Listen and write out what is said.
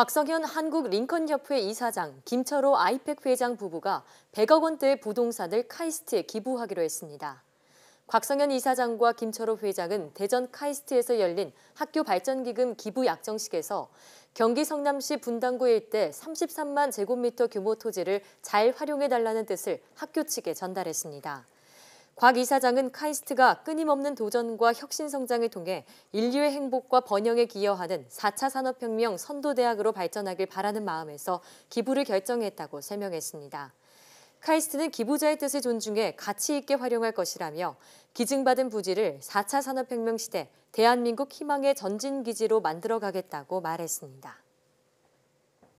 박성현 한국 링컨협회 이사장, 김철호 아이팩 회장 부부가 100억 원대의 부동산을 카이스트에 기부하기로 했습니다. 곽성현 이사장과 김철호 회장은 대전 카이스트에서 열린 학교 발전기금 기부 약정식에서 경기 성남시 분당구 일대 33만 제곱미터 규모 토지를 잘 활용해달라는 뜻을 학교 측에 전달했습니다. 곽 이사장은 카이스트가 끊임없는 도전과 혁신 성장을 통해 인류의 행복과 번영에 기여하는 4차 산업혁명 선도대학으로 발전하길 바라는 마음에서 기부를 결정했다고 설명했습니다. 카이스트는 기부자의 뜻을 존중해 가치 있게 활용할 것이라며 기증받은 부지를 4차 산업혁명 시대 대한민국 희망의 전진기지로 만들어가겠다고 말했습니다.